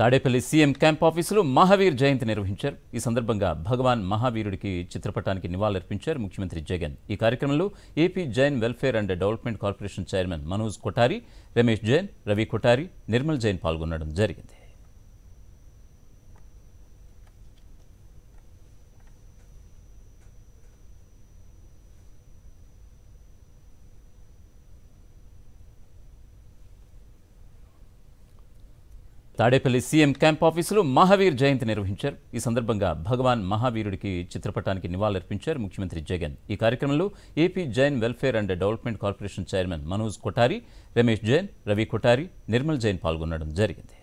Tadepalli CM camp ఆఫీసులో మహావీర్ జయంతి నిర్వహించారు ఈ సందర్భంగా భగవాన్ మహావీరుడికి చిత్రపటానికి నివాళులర్పించారు ముఖ్యమంత్రి జగన్ ఈ కార్యక్రమంలో AP Jain welfare and development corporation chairman Manoj Kothari Ramesh Jain Ravi Kothari Nirmal Jain పాల్గొనడం జరిగింది తాడేపల్లి సీఎం క్యాంప్ ఆఫీసులో మహావీర్ జయంతి నిర్వహించారు ఈ సందర్భంగా భగవాన్ మహావీరుడికి చిత్రపటానికి నివాళులర్పించారు ముఖ్యమంత్రి జగన్ ఈ కార్యక్రమంలో AP Jain welfare and development corporation chairman Manoj Kothari Ramesh Jain Ravi Kothari Nirmal Jain పాల్గొనడం జరిగింది